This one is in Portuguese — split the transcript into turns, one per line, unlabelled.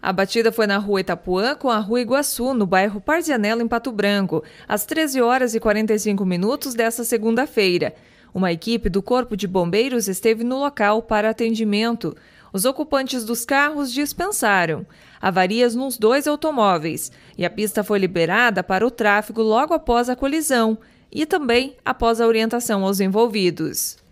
A batida foi na rua Itapuã com a rua Iguaçu, no bairro Parzianello, em Pato Branco, às 13 horas e 45 minutos desta segunda-feira. Uma equipe do Corpo de Bombeiros esteve no local para atendimento. Os ocupantes dos carros dispensaram avarias nos dois automóveis e a pista foi liberada para o tráfego logo após a colisão e também após a orientação aos envolvidos.